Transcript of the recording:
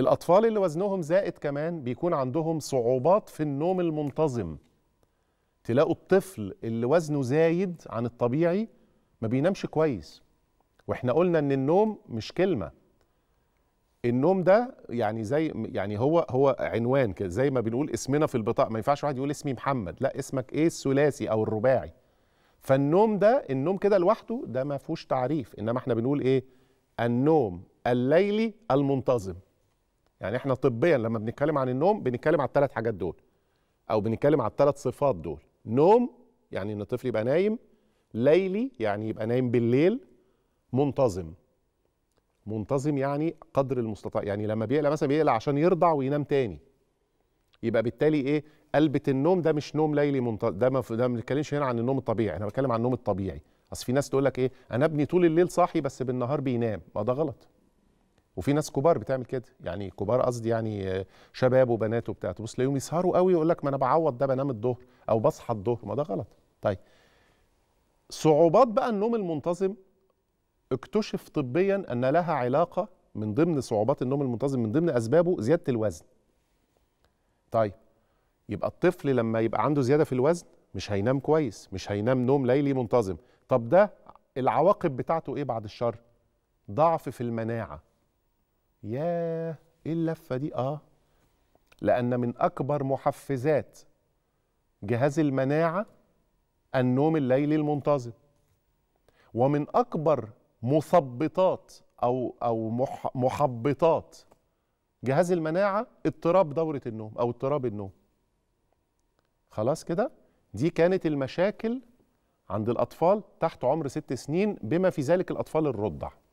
الأطفال اللي وزنهم زائد كمان بيكون عندهم صعوبات في النوم المنتظم تلاقوا الطفل اللي وزنه زايد عن الطبيعي ما بينامش كويس واحنا قلنا ان النوم مش كلمه النوم ده يعني زي يعني هو هو عنوان كده زي ما بنقول اسمنا في البطاقه ما ينفعش واحد يقول اسمي محمد لا اسمك ايه الثلاثي او الرباعي فالنوم ده النوم كده لوحده ده ما فيهوش تعريف انما احنا بنقول ايه النوم الليلي المنتظم يعني احنا طبيا لما بنتكلم عن النوم بنتكلم على الثلاث حاجات دول او بنتكلم على الثلاث صفات دول نوم يعني ان الطفل يبقى نايم ليلي يعني يبقى نايم بالليل منتظم منتظم يعني قدر المستطاع يعني لما بيقلق مثلا بيقلق عشان يرضع وينام تاني يبقى بالتالي ايه قلبة النوم ده مش نوم ليلي منتظم ده ما ده بنتكلمش هنا عن النوم الطبيعي احنا بنتكلم عن النوم الطبيعي اصل في ناس تقول لك ايه انا ابني طول الليل صاحي بس بالنهار بينام ما ده غلط وفي ناس كبار بتعمل كده يعني كبار قصدي يعني آه، شباب وبنات وبتاع تبص تلاقيهم يسهروا قوي يقول لك ما انا بعوض ده بنام الظهر او بصحى الظهر ما ده غلط طيب صعوبات بقى النوم المنتظم اكتشف طبيا ان لها علاقه من ضمن صعوبات النوم المنتظم من ضمن اسبابه زياده الوزن طيب يبقى الطفل لما يبقى عنده زياده في الوزن مش هينام كويس مش هينام نوم ليلي منتظم طب ده العواقب بتاعته ايه بعد الشر ضعف في المناعه ياه ايه اللفه دي اه لان من اكبر محفزات جهاز المناعه النوم الليلي المنتظم ومن اكبر مثبطات او او محبطات جهاز المناعه اضطراب دوره النوم او اضطراب النوم خلاص كده دي كانت المشاكل عند الاطفال تحت عمر ست سنين بما في ذلك الاطفال الرضع